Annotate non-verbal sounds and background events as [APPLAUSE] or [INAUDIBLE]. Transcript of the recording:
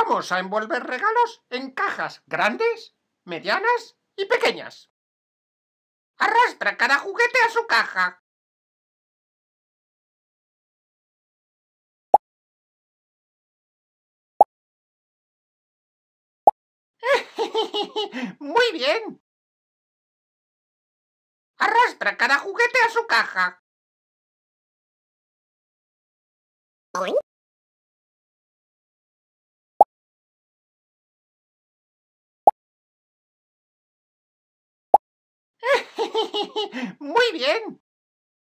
Vamos a envolver regalos en cajas grandes, medianas y pequeñas. Arrastra cada juguete a su caja. [LAUGHS] Muy bien. Arrastra cada juguete a su caja. [LAUGHS] Muy bien.